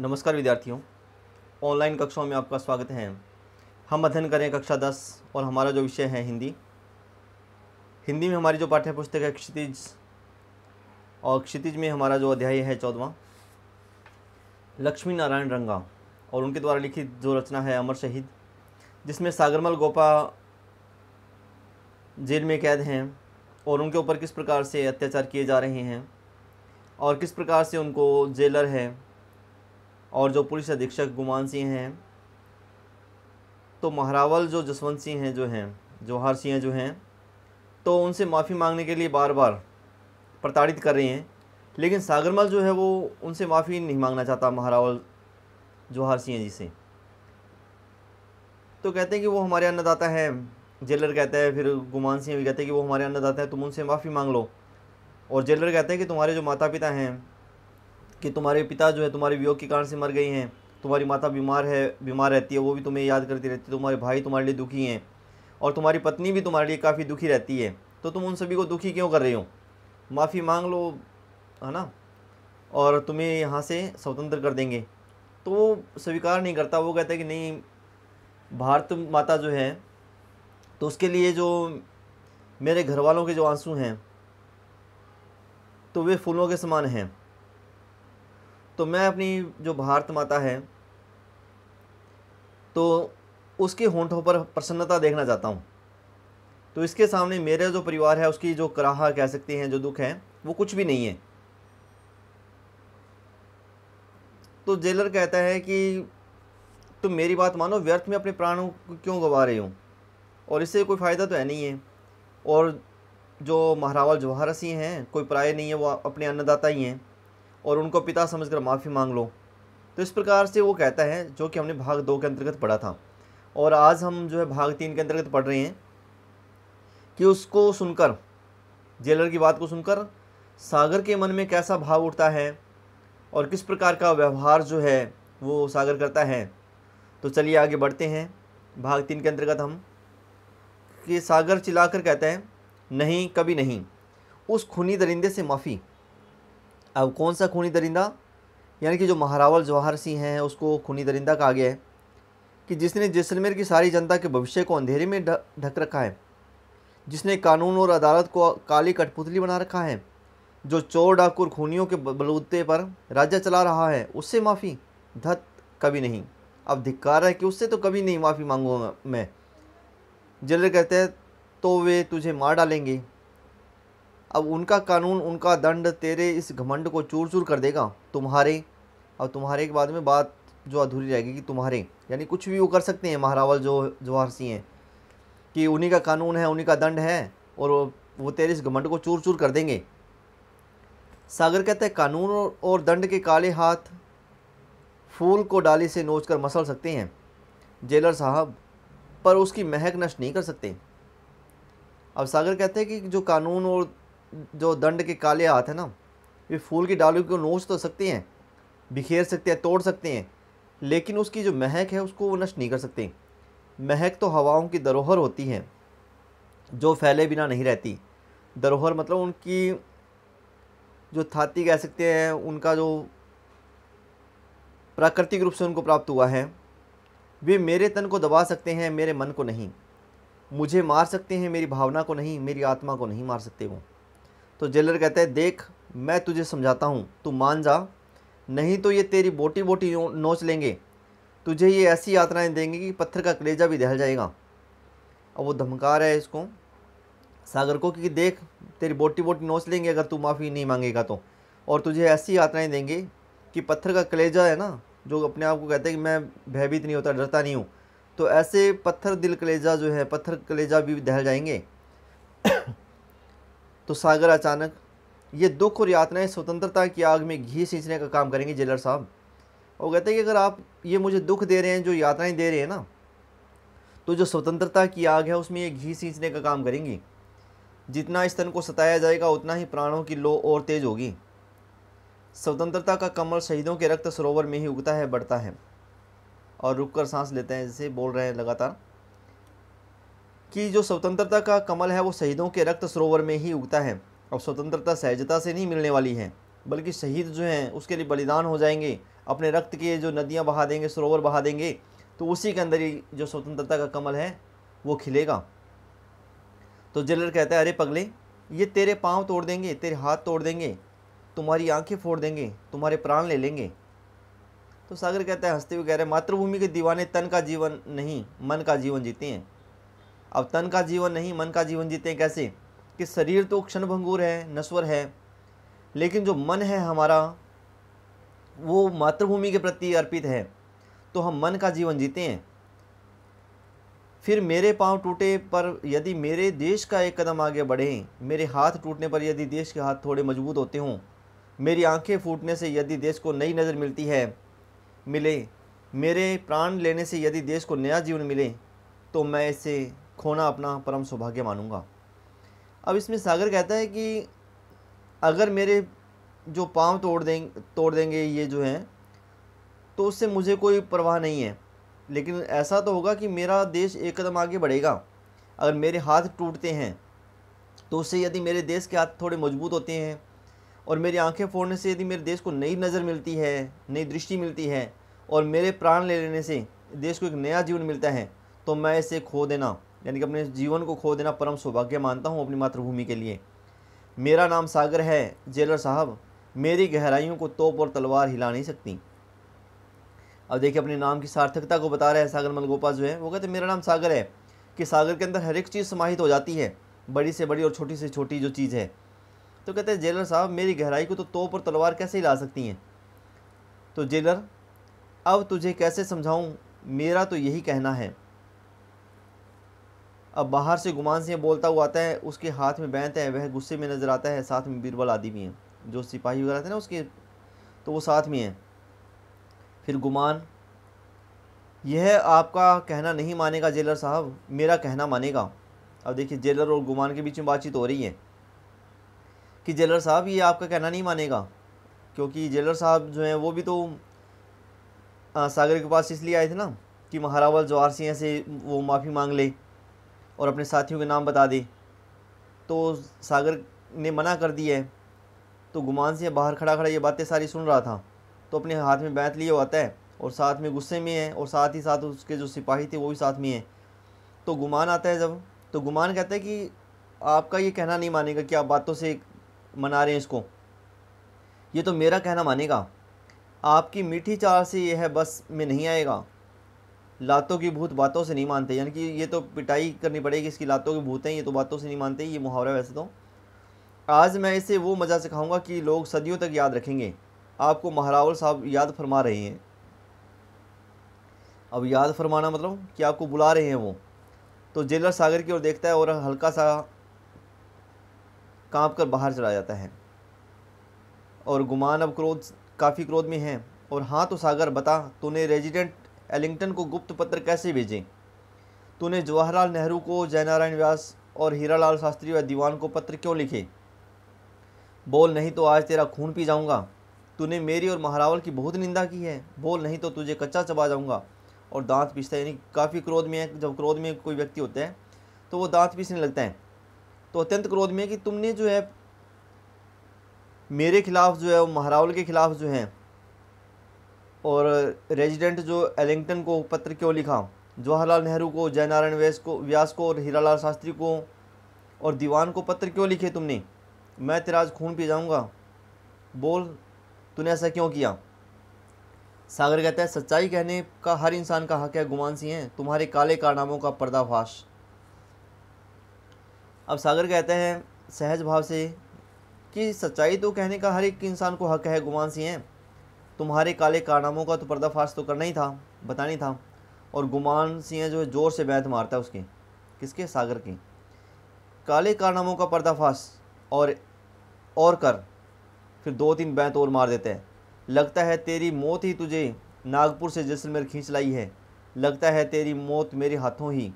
नमस्कार विद्यार्थियों ऑनलाइन कक्षाओं में आपका स्वागत है हम अध्ययन करें कक्षा दस और हमारा जो विषय है हिंदी हिंदी में हमारी जो पाठ्य पुस्तक है क्षितिज और क्षितिज में हमारा जो अध्याय है चौदवा लक्ष्मी नारायण रंगा और उनके द्वारा लिखित जो रचना है अमर शहीद जिसमें सागरमल गोपा जेल में कैद हैं और उनके ऊपर किस प्रकार से अत्याचार किए जा रहे हैं और किस प्रकार से उनको जेलर है और जो पुलिस अधीक्षक गुमान सिंह हैं तो महरावल जो जसवंत सिंह हैं जो हैं जौहर सिंह जो हैं तो उनसे माफ़ी मांगने के लिए बार बार प्रताड़ित कर रहे हैं लेकिन सागरमल जो है वो उनसे माफ़ी नहीं मांगना चाहता महारावल जौहर सिंह जी से तो कहते हैं कि वो हमारे अन्नदाता हैं जेलर कहता है फिर गुमान सिंह भी कहते हैं कि वो हमारे अन्नदाता हैं तुम उनसे माफ़ी मांग लो और जेलर कहते हैं कि तुम्हारे जो माता पिता हैं कि तुम्हारे पिता जो है तुम्हारे वियोग के कारण से मर गई हैं तुम्हारी माता बीमार है बीमार रहती है वो भी तुम्हें याद करती रहती है तुम्हारे भाई तुम्हारे लिए दुखी हैं और तुम्हारी पत्नी भी तुम्हारे लिए काफ़ी दुखी रहती है तो तुम उन सभी को दुखी क्यों कर रहे हो माफ़ी मांग लो है ना और तुम्हें यहाँ से स्वतंत्र कर देंगे तो वो स्वीकार नहीं करता वो कहता है कि नहीं भारत माता जो है तो उसके लिए जो मेरे घर वालों के जो आंसू हैं तो वे फूलों के समान हैं तो मैं अपनी जो भारत माता है तो उसके होंठों पर प्रसन्नता देखना चाहता हूँ तो इसके सामने मेरा जो परिवार है उसकी जो कराह कह सकते हैं जो दुख है वो कुछ भी नहीं है तो जेलर कहता है कि तुम मेरी बात मानो व्यर्थ में अपने प्राणों को क्यों गंवा रहे हो और इससे कोई फ़ायदा तो है नहीं है और जो महारावल जवाहर सिंह हैं कोई पराये नहीं है वो अपने अन्नदाता ही हैं और उनको पिता समझकर माफ़ी मांग लो तो इस प्रकार से वो कहता है जो कि हमने भाग दो के अंतर्गत पढ़ा था और आज हम जो है भाग तीन के अंतर्गत पढ़ रहे हैं कि उसको सुनकर जेलर की बात को सुनकर सागर के मन में कैसा भाव उठता है और किस प्रकार का व्यवहार जो है वो सागर करता है तो चलिए आगे बढ़ते हैं भाग तीन के अंतर्गत हम कि सागर चिल्लाकर कहते हैं नहीं कभी नहीं उस खूनी दरिंदे से माफ़ी अब कौन सा खूनी दरिंदा यानी कि जो महारावल जवाहर सिंह हैं उसको खूनी दरिंदा कहा गया है कि जिसने जैसलमेर की सारी जनता के भविष्य को अंधेरे में ढक रखा है जिसने कानून और अदालत को काली कठपुतली बना रखा है जो चोर डाकुर खूनियों के बलूते पर राज्य चला रहा है उससे माफ़ी धत कभी नहीं अब धिक्कार है कि उससे तो कभी नहीं माफ़ी मांगूंगा मैं जेलर कहते हैं तो वे तुझे मार डालेंगे अब उनका कानून उनका दंड तेरे इस घमंड को चूर चूर कर देगा तुम्हारे अब तुम्हारे के बाद में बात जो अधूरी रहेगी कि तुम्हारे यानी कुछ भी वो कर सकते हैं महारावल जो जवाहर सिंह हैं कि उन्हीं का कानून है उन्हीं का दंड है और वो तेरे इस घमंड को चूर चूर कर देंगे सागर कहते हैं कानून और दंड के काले हाथ फूल को डाली से नोच कर मसल सकते हैं जेलर साहब पर उसकी महक नष्ट नहीं कर सकते अब सागर कहते हैं कि जो कानून और जो दंड के काले हाथ है ना ये फूल की डालियों को नोच तो सकते हैं बिखेर सकते हैं तोड़ सकते हैं लेकिन उसकी जो महक है उसको वो नष्ट नहीं कर सकते महक तो हवाओं की धरोहर होती है जो फैले बिना नहीं रहती धरोहर मतलब उनकी जो थाती कह सकते हैं उनका जो प्राकृतिक रूप से उनको प्राप्त हुआ है वे मेरे तन को दबा सकते हैं मेरे मन को नहीं मुझे मार सकते हैं मेरी भावना को नहीं मेरी आत्मा को नहीं मार सकते वो तो जेलर कहता है देख मैं तुझे समझाता हूँ तू मान जा नहीं तो ये तेरी बोटी बोटी नोच लेंगे तुझे ये ऐसी यात्राएं देंगे कि पत्थर का कलेजा भी दहल जाएगा अब वो धमका रहा है इसको सागर को कि देख तेरी बोटी बोटी नोच लेंगे अगर तू माफ़ी नहीं मांगेगा तो और तुझे ऐसी यात्राएं देंगे कि पत्थर का कलेजा है ना जो अपने आप को कहते हैं कि मैं भयभीत नहीं होता डरता नहीं हूँ तो ऐसे पत्थर दिल कलेजा जो है पत्थर कलेजा भी दहल जाएंगे तो सागर अचानक ये दुख और यातनाएं स्वतंत्रता की आग में घी सींचने का काम करेंगे जेलर साहब और कहते हैं कि अगर आप ये मुझे दुख दे रहे हैं जो यात्राएँ दे रहे हैं ना तो जो स्वतंत्रता की आग है उसमें ये घी सींचने का काम करेंगी जितना स्तन को सताया जाएगा उतना ही प्राणों की लो और तेज होगी स्वतंत्रता का कमल शहीदों के रक्त सरोवर में ही उगता है बढ़ता है और रुककर सांस लेते हैं जैसे बोल रहे हैं लगातार कि जो स्वतंत्रता का कमल है वो शहीदों के रक्त सरोवर में ही उगता है अब स्वतंत्रता सहजता से नहीं मिलने वाली है बल्कि शहीद जो हैं उसके लिए बलिदान हो जाएंगे अपने रक्त के जो नदियाँ बहा देंगे सरोवर बहा देंगे तो उसी के अंदर ही जो स्वतंत्रता का कमल है वो खिलेगा तो जेलर कहता है अरे पगले ये तेरे पाँव तोड़ देंगे तेरे हाथ तोड़ देंगे तुम्हारी आंखें फोड़ देंगे तुम्हारे प्राण ले लेंगे तो सागर कहता है हंसते हुए कह रहे मातृभूमि के दीवाने तन का जीवन नहीं मन का जीवन जीते हैं अब तन का जीवन नहीं मन का जीवन जीते हैं कैसे कि शरीर तो क्षणभंगूर है नश्वर है लेकिन जो मन है हमारा वो मातृभूमि के प्रति अर्पित है तो हम मन का जीवन जीते हैं फिर मेरे पांव टूटे पर यदि मेरे देश का एक कदम आगे बढ़े मेरे हाथ टूटने पर यदि देश के हाथ थोड़े मजबूत होते हों मेरी आंखें फूटने से यदि देश को नई नज़र मिलती है मिले मेरे प्राण लेने से यदि देश को नया जीवन मिले तो मैं इससे खोना अपना परम सौभाग्य मानूंगा अब इसमें सागर कहता है कि अगर मेरे जो पाँव तोड़ दें तोड़ देंगे ये जो हैं तो उससे मुझे कोई परवाह नहीं है लेकिन ऐसा तो होगा कि मेरा देश एक कदम आगे बढ़ेगा अगर मेरे हाथ टूटते हैं तो उससे यदि मेरे देश के हाथ थोड़े मजबूत होते हैं और मेरी आंखें फोड़ने से यदि मेरे देश को नई नज़र मिलती है नई दृष्टि मिलती है और मेरे प्राण ले लेने से देश को एक नया जीवन मिलता है तो मैं इसे खो देना यानी कि अपने जीवन को खो देना परम सौभाग्य मानता हूँ अपनी मातृभूमि के लिए मेरा नाम सागर है जेलर साहब मेरी गहराइयों को तोप और तलवार हिला नहीं सकती अब देखिए अपने नाम की सार्थकता को बता रहे हैं सागर मलगोपा जो है वो कहते हैं मेरा नाम सागर है कि सागर के अंदर हर एक चीज़ समाहित हो जाती है बड़ी से बड़ी और छोटी से छोटी जो चीज़ है तो कहते हैं जेलर साहब मेरी गहराई को तो तोप और तलवार कैसे हिला सकती हैं तो जेलर अब तुझे कैसे समझाऊँ मेरा तो यही कहना है अब बाहर से गुमान सिंह बोलता हुआ आता है उसके हाथ में बैंत है वह गुस्से में नज़र आता है साथ में बीरबल आदि भी हैं जो सिपाही वगैरह थे ना उसके तो वो साथ में हैं फिर गुमान यह आपका कहना नहीं मानेगा जेलर साहब मेरा कहना मानेगा अब देखिए जेलर और गुमान के बीच में बातचीत हो रही है कि जेलर साहब ये आपका कहना नहीं मानेगा क्योंकि जेलर साहब जो हैं वो भी तो आ, सागर के पास इसलिए आए थे ना कि महारावल जवार सिंह से वो माफ़ी मांग ले और अपने साथियों के नाम बता दे तो सागर ने मना कर दिया है तो गुमान से बाहर खड़ा खड़ा ये बातें सारी सुन रहा था तो अपने हाथ में बैत लिए होता है और साथ में गुस्से में है और साथ ही साथ उसके जो सिपाही थे वो भी साथ में हैं तो गुमान आता है जब तो गुमान कहता है कि आपका ये कहना नहीं मानेगा कि आप बातों से मना रहे हैं इसको ये तो मेरा कहना मानेगा आपकी मीठी चार से यह बस में नहीं आएगा लातों की भूत बातों से नहीं मानते यानी कि ये तो पिटाई करनी पड़ेगी इसकी लातों की भूतें ये तो बातों से नहीं मानते ये मुहावरा वैसे तो आज मैं इसे वो मज़ा सिखाऊंगा कि लोग सदियों तक याद रखेंगे आपको महारावल साहब याद फरमा रहे हैं अब याद फरमाना मतलब कि आपको बुला रहे हैं वो तो जेलर सागर की ओर देखता है और हल्का सा काँप कर बाहर चला जाता है और गुमान अब क्रोध काफ़ी क्रोध में है और हाँ तो सागर बता तूने रेजिडेंट एलिंगटन को गुप्त पत्र कैसे भेजें तूने जवाहरलाल नेहरू को जयनारायण व्यास और हीरालाल शास्त्री व दीवान को पत्र क्यों लिखे बोल नहीं तो आज तेरा खून पी जाऊंगा तूने मेरी और महारावल की बहुत निंदा की है बोल नहीं तो तुझे कच्चा चबा जाऊंगा और दांत पीसता है यानी काफ़ी क्रोध में है जब क्रोध में कोई व्यक्ति होता है तो वो दांत पीसने लगता है तो अत्यंत क्रोध में कि तुमने जो है मेरे खिलाफ़ जो है वो महारावल के खिलाफ जो है और रेजिडेंट जो एलिंगटन को पत्र क्यों लिखा जवाहरलाल नेहरू को जयनारायण व्यास को व्यास को और हीरालाल शास्त्री को और दीवान को पत्र क्यों लिखे तुमने मैं तेराज खून पी जाऊँगा बोल तूने ऐसा क्यों किया सागर कहता है सच्चाई कहने का हर इंसान का हक है गुमान सी हैं तुम्हारे काले कारनामों का पर्दाफाश अब सागर कहते हैं सहज भाव से कि सच्चाई तो कहने का हर एक इंसान को हक है गुमान सी हैं तुम्हारे काले कारनामों का तो पर्दाफाश तो करना ही था बता नहीं था और गुमान सिंह जो है ज़ोर से बैत मारता है उसके किसके सागर के काले कारनामों का पर्दाफाश और और कर फिर दो तीन बैत और मार देते हैं लगता है तेरी मौत ही तुझे नागपुर से जैसलमेर खींच लाई है लगता है तेरी मौत मेरे हाथों ही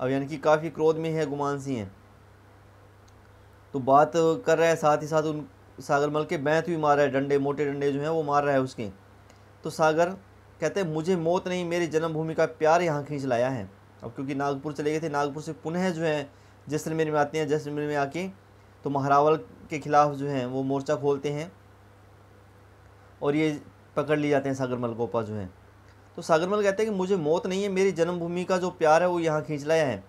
अब यानी कि काफ़ी क्रोध में है गुमान सिंह तो बात कर रहा है साथ ही साथ उन सागर मल के बैंत भी मारा है डंडे मोटे डंडे जो हैं वो मार रहा है उसके तो सागर कहते हैं मुझे मौत नहीं मेरी जन्मभूमि का प्यार यहाँ खींच लाया है अब क्योंकि नागपुर चले गए थे नागपुर से पुनः जो है जैसलमेर में आते हैं जैसलमेर में आके तो महारावल के खिलाफ जो है वो मोर्चा खोलते हैं और ये पकड़ लिए जाते हैं सागरमल गोपा जो है तो सागरमल कहते हैं कि मुझे मौत नहीं है मेरी जन्मभूमि का जो प्यार है वो यहाँ खींच लाया है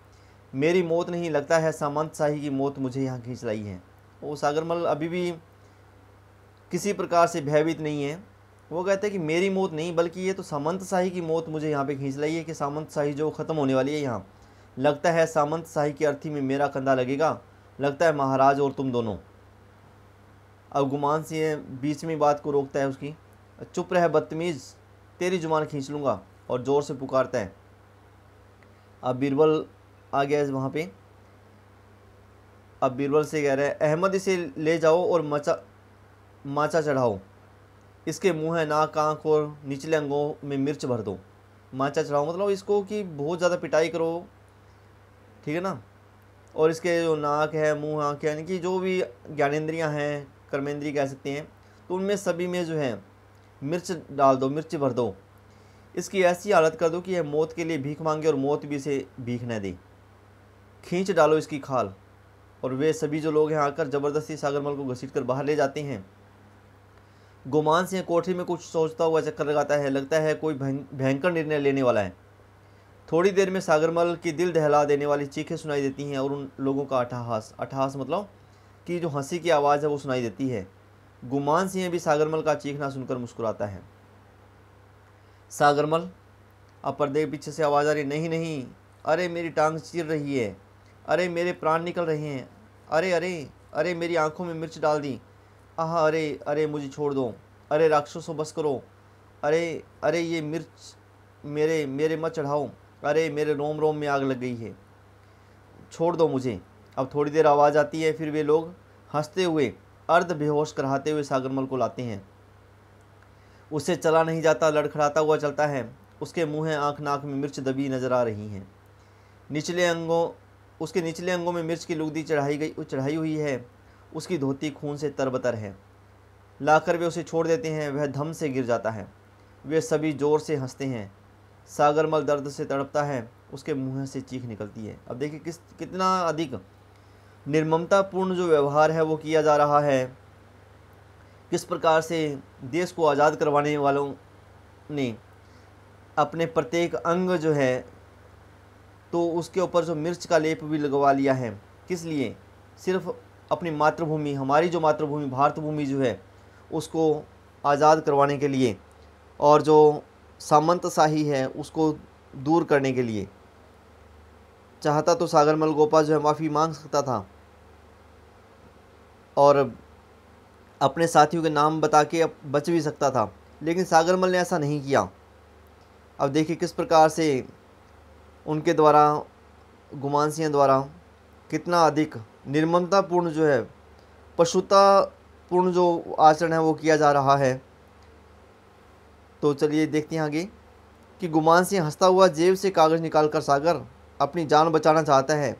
मेरी मौत नहीं लगता है सामंत शाही की मौत मुझे यहाँ खींच लाई है वो सागरमल अभी भी किसी प्रकार से भयभीत नहीं है वो कहते हैं कि मेरी मौत नहीं बल्कि ये तो सामंत शाही की मौत मुझे यहाँ पे खींच लाई है कि सामंत शाही जो ख़त्म होने वाली है यहाँ लगता है सामंत शाही की अर्थी में मेरा कंधा लगेगा लगता है महाराज और तुम दोनों अब गुमान सिंह बीच में बात को रोकता है उसकी चुप रहे बदतमीज़ तेरी जुबान खींच लूँगा और ज़ोर से पुकारता है अब बीरबल आ गया वहाँ पर अब बीरबल से कह रहे हैं अहमद इसे ले जाओ और मचा माचा चढ़ाओ इसके मुंह है नाक आँख और निचले अंगों में मिर्च भर दो माचा चढ़ाओ मतलब इसको कि बहुत ज़्यादा पिटाई करो ठीक है ना और इसके जो नाक है मुंह आँख यानी कि जो भी ज्ञानेन्द्रियाँ हैं कर्मेंद्रिय कह सकते हैं तो उनमें सभी में जो है मिर्च डाल दो मिर्च भर दो इसकी ऐसी हालत कर दो कि यह मौत के लिए भीख मांगे और मौत भी इसे भीख न दे खींच डालो इसकी खाल और वे सभी जो लोग हैं आकर ज़बरदस्ती सागरमल को घसीट कर बाहर ले जाते हैं गुमान सिंह कोठरी में कुछ सोचता हुआ चक्कर लगाता है लगता है कोई भयंकर निर्णय लेने वाला है थोड़ी देर में सागरमल की दिल दहला देने वाली चीखें सुनाई देती हैं और उन लोगों का अठहास अठहास मतलब कि जो हंसी की आवाज़ है वो सुनाई देती है गुमान सिंह भी सागरमल का चीखना सुनकर मुस्कुराता है सागरमल अब पर्दे के पीछे से आवाज़ आ रही नहीं नहीं अरे मेरी टांग चीर रही है अरे मेरे प्राण निकल रहे हैं अरे अरे अरे मेरी आंखों में मिर्च डाल दी आह अरे अरे मुझे छोड़ दो अरे राक्षसों बस करो अरे अरे ये मिर्च मेरे मेरे मत चढ़ाओ अरे मेरे रोम रोम में आग लग गई है छोड़ दो मुझे अब थोड़ी देर आवाज़ आती है फिर वे लोग हंसते हुए अर्ध बेहोश कराते हुए सागरमल को लाते हैं उसे चला नहीं जाता लड़खड़ाता हुआ चलता है उसके मुँह आँख नाक में मिर्च दबी नज़र आ रही हैं निचले अंगों उसके निचले अंगों में मिर्च की लुगदी चढ़ाई गई चढ़ाई हुई है उसकी धोती खून से तरबतर है लाकर वे उसे छोड़ देते हैं वह धम से गिर जाता है वे सभी जोर से हंसते हैं सागरमल दर्द से तड़पता है उसके मुंह से चीख निकलती है अब देखिए किस कितना अधिक निर्ममतापूर्ण जो व्यवहार है वो किया जा रहा है किस प्रकार से देश को आज़ाद करवाने वालों ने अपने प्रत्येक अंग जो है तो उसके ऊपर जो मिर्च का लेप भी लगवा लिया है किस लिए सिर्फ अपनी मातृभूमि हमारी जो मातृभूमि भारत भूमि जो है उसको आज़ाद करवाने के लिए और जो सामंतशाही है उसको दूर करने के लिए चाहता तो सागरमल गोपाल जो है माफ़ी मांग सकता था और अपने साथियों के नाम बता के बच भी सकता था लेकिन सागरमल ने ऐसा नहीं किया अब देखिए किस प्रकार से उनके द्वारा गुमानसियाँ द्वारा कितना अधिक निर्ममतापूर्ण जो है पशुतापूर्ण जो आचरण है वो किया जा रहा है तो चलिए देखते हैं आगे कि गुमान सिंह हंसता हुआ जेब से कागज़ निकाल कर सागर अपनी जान बचाना चाहता है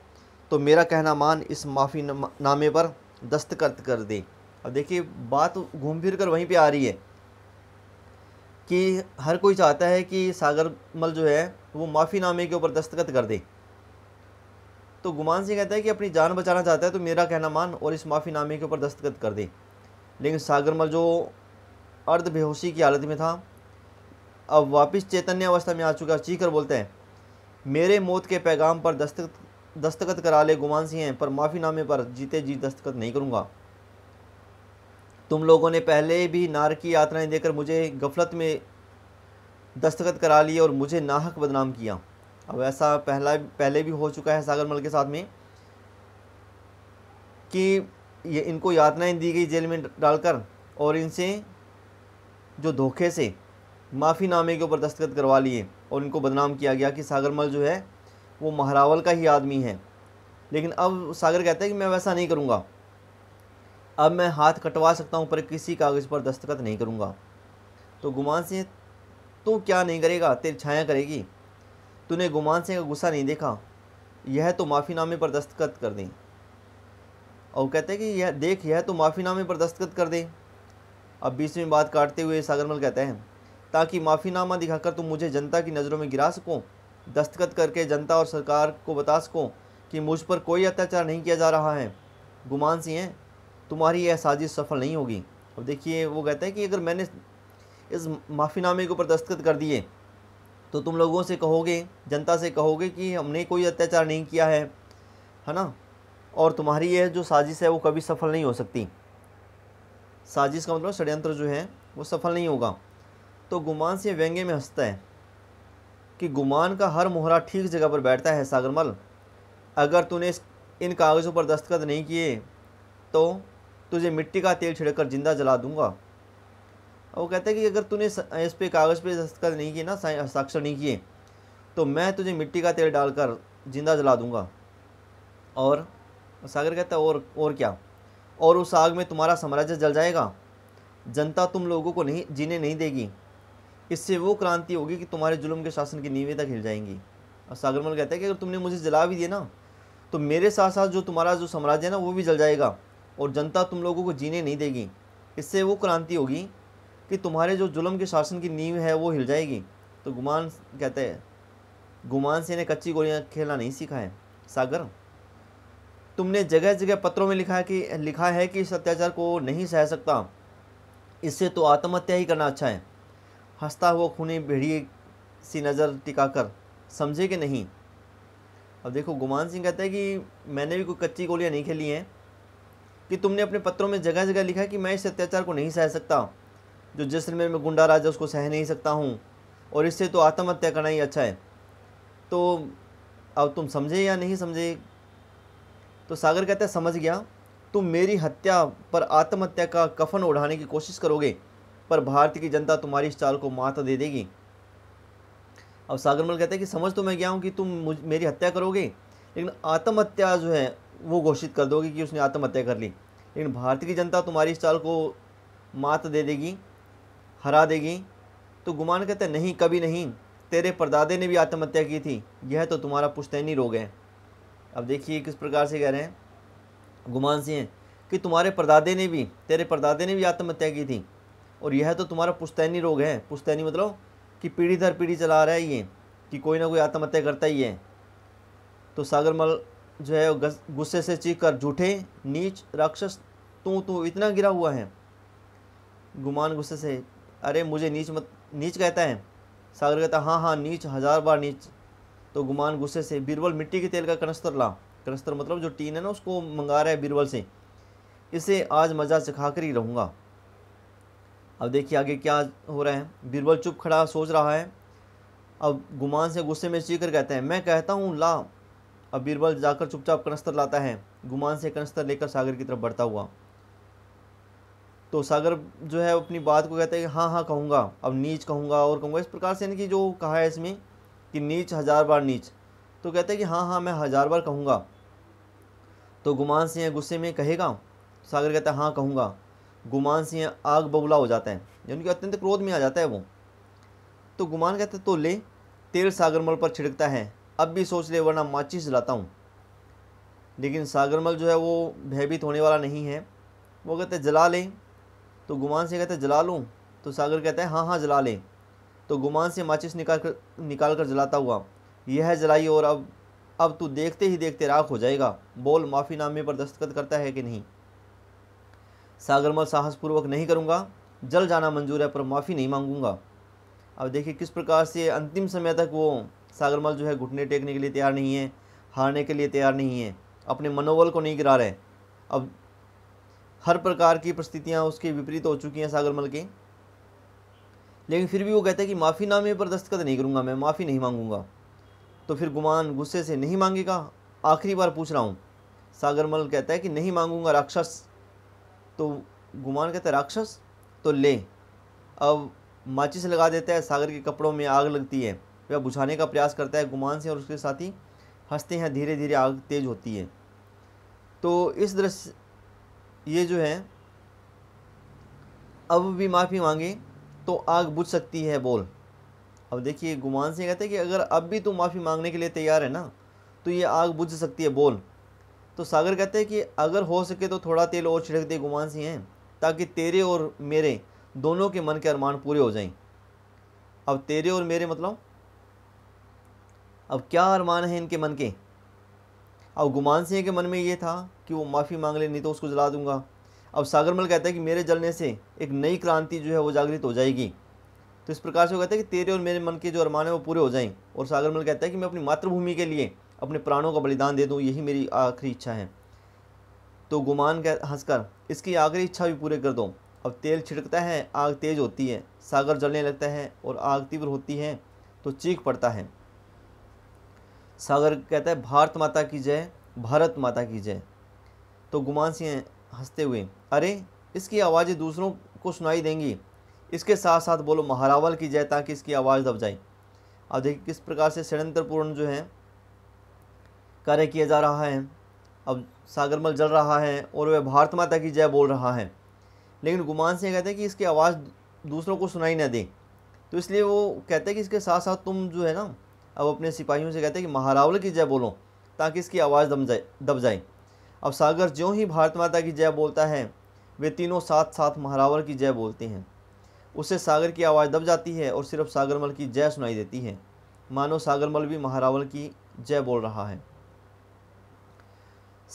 तो मेरा कहना मान इस माफ़ी नामे पर दस्तखत कर दे अब देखिए बात घूम फिर कर वहीं पे आ रही है कि हर कोई चाहता है कि सागरमल जो है वो माफ़ी नामे के ऊपर दस्तखत कर दे तो गुमान सिंह कहता है कि अपनी जान बचाना चाहता है तो मेरा कहना मान और इस माफ़ीनामे के ऊपर दस्तखत कर दे लेकिन सागरमल जो अर्ध बेहोशी की हालत में था अब वापस चैतन्य अवस्था में आ चुका चीख कर बोलते हैं मेरे मौत के पैगाम पर दस्तखत दस्तखत करा ले गुमान सिंह हैं पर माफ़ीनामे पर जीते जी दस्तखत नहीं करूँगा तुम लोगों ने पहले भी नारकी यात्राएं देकर मुझे गफलत में दस्तखत करा लिए और मुझे नाहक बदनाम किया अब ऐसा पहला पहले भी हो चुका है सागरमल के साथ में कि ये इनको यातनाएं दी गई जेल में डालकर और इनसे जो धोखे से माफ़ीनामे के ऊपर दस्तखत करवा लिए और इनको बदनाम किया गया कि सागरमल जो है वो महरावल का ही आदमी है लेकिन अब सागर कहता है कि मैं वैसा नहीं करूँगा अब मैं हाथ कटवा सकता हूँ पर किसी कागज़ पर दस्तखत नहीं करूँगा तो गुमान से तो क्या नहीं करेगा तेरी छाया करेगी तूने गुमान सिंह का गुस्सा नहीं देखा यह तो माफ़ीनामे पर दस्तखत कर दें और कहते हैं कि यह देख यह तो माफ़ीनामे पर दस्तखत कर दे अब बीसवीं बात काटते हुए सागरमल कहते हैं ताकि माफ़ीनामा दिखाकर तुम मुझे जनता की नज़रों में गिरा सको दस्तखत करके जनता और सरकार को बता सको कि मुझ पर कोई अत्याचार नहीं किया जा रहा है गुमान सिंह तुम्हारी यह साजिश सफल नहीं होगी अब देखिए वो कहते हैं कि अगर मैंने इस माफ़ीनामे के ऊपर दस्तखत कर दिए तो तुम लोगों से कहोगे जनता से कहोगे कि हमने कोई अत्याचार नहीं किया है है ना और तुम्हारी यह जो साजिश है वो कभी सफल नहीं हो सकती साजिश का मतलब षड्यंत्र जो है वो सफल नहीं होगा तो गुमान से व्यंग्य में हंसता है कि गुमान का हर मोहरा ठीक जगह पर बैठता है सागरमल अगर तूने इन कागज़ों पर दस्तखत नहीं किए तो तुझे मिट्टी का तेल छिड़क कर जिंदा जला दूंगा वो कहता है कि अगर तूने इस पे कागज़ पे दस्तखत नहीं किए ना हस्ताक्षर नहीं किए तो मैं तुझे मिट्टी का तेल डालकर जिंदा जला दूंगा और सागर कहता है और और क्या और उस आग में तुम्हारा साम्राज्य जल जाएगा जनता तुम लोगों को नहीं जीने नहीं देगी इससे वो क्रांति होगी कि तुम्हारे जुल्म के शासन की नींवें तक हिल जाएंगी और सागरमल कहता है कि अगर तुमने मुझे जला भी दिया ना तो मेरे साथ साथ जो तुम्हारा जो साम्राज्य है ना वो भी जल जाएगा और जनता तुम लोगों को जीने नहीं देगी इससे वो क्रांति होगी कि तुम्हारे जो जुल्म के शासन की नींव है वो हिल जाएगी तो गुमान कहते हैं गुमान से ने कच्ची गोलियाँ खेलना नहीं सीखा है सागर तुमने जगह जगह पत्रों में लिखा है कि लिखा है कि इस अत्याचार को नहीं सह सकता इससे तो आत्महत्या ही करना अच्छा है हंसता हुआ खूनी भेड़िए सी नज़र टिकाकर समझे कि नहीं अब देखो गुमान सिंह कहता है कि मैंने भी कोई कच्ची गोलियाँ नहीं खेली हैं कि तुमने अपने पत्रों में जगह जगह लिखा कि मैं इस अत्याचार को नहीं सह सकता जो जैसलमेर में गुंडा राज है उसको सह नहीं सकता हूँ और इससे तो आत्महत्या करना ही अच्छा है तो अब तुम समझे या नहीं समझे तो सागर कहता है समझ गया तुम मेरी हत्या पर आत्महत्या का कफन उड़ाने की कोशिश करोगे पर भारत की जनता तुम्हारी इस चाल को मात दे देगी अब सागरमल कहते हैं कि समझ तो मैं गया हूँ कि तुम मुझ मेरी हत्या करोगे लेकिन आत्महत्या जो है वो घोषित कर दोगे कि उसने आत्महत्या कर ली लेकिन भारत की जनता तुम्हारी इस चाल को मात दे देगी हरा देगी तो गुमान कहता है नहीं कभी नहीं तेरे परदादे ने भी आत्महत्या की थी यह तो तुम्हारा पुश्तैनी रोग है अब देखिए किस प्रकार से कह रहे हैं गुमान सिंह हैं कि तुम्हारे परदादे ने भी तेरे परदादे ने भी आत्महत्या की थी और यह तो तुम्हारा पुश्तैनी रोग है पुश्तैनी मतलब कि पीढ़ी दर पीढ़ी चला आ रहा है ये कि कोई ना कोई आत्महत्या करता ही है तो सागरमल जो है गुस्से से चीख कर झूठे नीच राक्षस तू तू इतना गिरा हुआ है गुमान गुस्से से अरे मुझे नीच मत नीच कहता है सागर कहता हाँ हाँ नीच हज़ार बार नीच तो गुमान गुस्से से बीरबल मिट्टी के तेल का कनस्तर ला कनस्तर मतलब जो टीन है ना उसको मंगा रहा है बीरबल से इसे आज मज़ा चखा कर ही रहूँगा अब देखिए आगे क्या हो रहा है बीरबल चुप खड़ा सोच रहा है अब गुमान से गुस्से में चीख कर कहते हैं मैं कहता हूँ ला अब बीरबल जाकर चुपचाप कनस्तर लाता है गुमान से कनस्तर लेकर सागर की तरफ बढ़ता हुआ तो सागर जो है अपनी बात को कहता है कि हाँ हाँ कहूँगा अब नीच कहूँगा और कहूँगा इस प्रकार से यानी कि जो कहा है इसमें कि नीच हज़ार बार नीच तो कहते हैं कि हाँ हाँ मैं हज़ार बार कहूँगा तो गुमान सिंह गुस्से में कहेगा सागर कहता है हाँ कहूँगा गुमान सिंह आग बबूला हो जाता है यानी कि अत्यंत क्रोध में आ जाता है वो तो गुमान कहते तो ले तेल सागरमल पर छिड़कता है अब भी सोच ले वरना माचिस जलाता हूँ लेकिन सागरमल जो है वो भयभीत होने वाला नहीं है वो कहते जला लें तो गुमान से कहता है जला लूँ तो सागर कहता है हाँ हाँ जला लें तो गुमान से माचिस निकाल कर निकाल कर जलाता हुआ यह जलाई और अब अब तू देखते ही देखते राख हो जाएगा बोल माफ़ीनामे पर दस्तखत करता है कि नहीं सागरमल साहसपूर्वक नहीं करूँगा जल जाना मंजूर है पर माफ़ी नहीं मांगूंगा अब देखिए किस प्रकार से अंतिम समय तक वो सागरमल जो है घुटने टेकने के लिए तैयार नहीं है हारने के लिए तैयार नहीं है अपने मनोबल को नहीं गिरा रहे अब हर प्रकार की परिस्थितियाँ उसके विपरीत हो चुकी हैं सागरमल के लेकिन फिर भी वो कहता है कि माफ़ीनामे पर दस्तखत नहीं करूँगा मैं माफ़ी नहीं मांगूंगा तो फिर गुमान गुस्से से नहीं मांगेगा आखिरी बार पूछ रहा हूँ सागरमल कहता है कि नहीं मांगूंगा राक्षस तो गुमान कहता है राक्षस तो ले अब माचिस लगा देता है सागर के कपड़ों में आग लगती है वह बुझाने का प्रयास करता है गुमान से और उसके साथ ही हंसते हैं धीरे धीरे आग तेज होती है तो इस दृश्य ये जो है अब भी माफ़ी मांगे तो आग बुझ सकती है बोल अब देखिए गुमान सिंह कहते हैं कि अगर अब भी तुम माफ़ी मांगने के लिए तैयार है ना तो ये आग बुझ सकती है बोल तो सागर कहते हैं कि अगर हो सके तो थोड़ा तेल और छिड़क दे गुमान सिंह हैं ताकि तेरे और मेरे दोनों के मन के अरमान पूरे हो जाएं अब तेरे और मेरे मतलब अब क्या अरमान हैं इनके मन के अब गुमान सिंह के मन में ये था कि वो माफ़ी मांग ले नहीं तो उसको जला दूंगा अब सागरमल कहता है कि मेरे जलने से एक नई क्रांति जो है वो जागृत हो जाएगी तो इस प्रकार से वो कहता है कि तेरे और मेरे मन के जो अरमान हैं वो पूरे हो जाएं और सागरमल कहता है कि मैं अपनी मातृभूमि के लिए अपने प्राणों का बलिदान दे दूँ यही मेरी आखिरी इच्छा है तो गुमान कह हंसकर इसकी आखिरी इच्छा भी पूरे कर दो अब तेल छिड़कता है आग तेज होती है सागर जलने लगता है और आग तीव्र होती है तो चीख पड़ता है सागर कहता है भारत माता की जय भारत माता की जय तो गुमान सिंह हंसते हुए अरे इसकी आवाज़ें दूसरों को सुनाई देंगी इसके साथ साथ बोलो महारावल की जय ताकि इसकी आवाज़ दब जाए अब देखिए किस प्रकार से षडयंत्रपूर्ण जो है कार्य किया जा रहा है अब सागरमल जल रहा है और वह भारत माता की जय बोल रहा है लेकिन गुमान सिंह कहते हैं कि इसकी आवाज़ दूसरों को सुनाई ना दे तो इसलिए वो कहते हैं कि इसके साथ साथ तुम जो है ना अब अपने सिपाहियों से कहते हैं कि महारावल की जय बोलो ताकि इसकी आवाज़ दम जाए दब जाए अब सागर जो ही भारत माता की जय बोलता है वे तीनों साथ साथ महारावल की जय बोलते हैं उससे सागर की आवाज़ दब जाती है और सिर्फ सागरमल की जय सुनाई देती है मानो सागरमल भी महारावल की जय बोल रहा है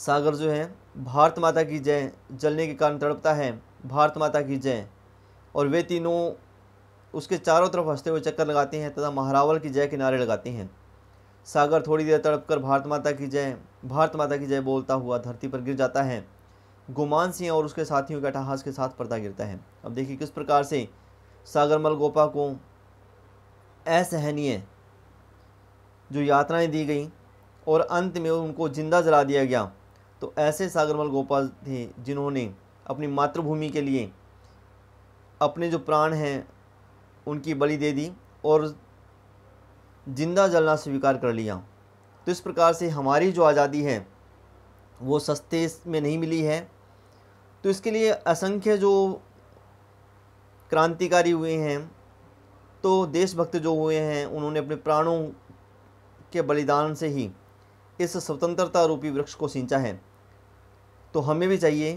सागर जो है भारत माता की जय जलने के कारण तड़पता है भारत माता की जय और वे तीनों उसके चारों तरफ हंसते हुए चक्कर लगाते हैं तथा महारावल की जय के नारे हैं सागर थोड़ी देर तड़प कर भारत माता की जय भारत माता की जय बोलता हुआ धरती पर गिर जाता है गुमान सिंह और उसके साथियों के अटहास के साथ पर्दा गिरता है अब देखिए किस प्रकार से सागरमल गोपा को असहनीय जो यात्राएं दी गई और अंत में उनको जिंदा जला दिया गया तो ऐसे सागरमल गोपाल थे जिन्होंने अपनी मातृभूमि के लिए अपने जो प्राण हैं उनकी बलि दे दी और जिंदा जलना स्वीकार कर लिया तो इस प्रकार से हमारी जो आज़ादी है वो सस्ते में नहीं मिली है तो इसके लिए असंख्य जो क्रांतिकारी हुए हैं तो देशभक्त जो हुए हैं उन्होंने अपने प्राणों के बलिदान से ही इस स्वतंत्रता रूपी वृक्ष को सींचा है तो हमें भी चाहिए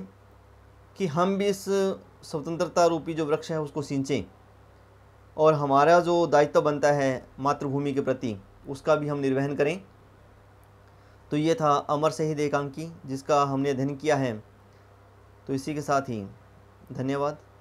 कि हम भी इस स्वतंत्रता रूपी जो वृक्ष है उसको सींचें और हमारा जो दायित्व बनता है मातृभूमि के प्रति उसका भी हम निर्वहन करें तो ये था अमर शहीद एकांकी जिसका हमने अध्ययन किया है तो इसी के साथ ही धन्यवाद